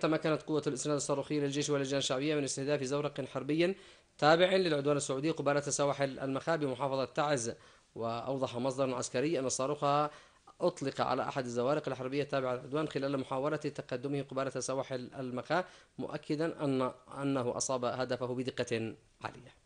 تمكنت كانت قوة الإسناد الصاروخي للجيش واللجان الشعبية من استهداف زورق حربي تابع للعدوان السعودي قبالة سواحل المخاب بمحافظة تعز وأوضح مصدر عسكري أن صاروخها أطلق على أحد الزوارق الحربية التابعة للعدوان خلال محاولة تقدمه قبالة سواحل المخا مؤكدا أن أنه أصاب هدفه بدقة عالية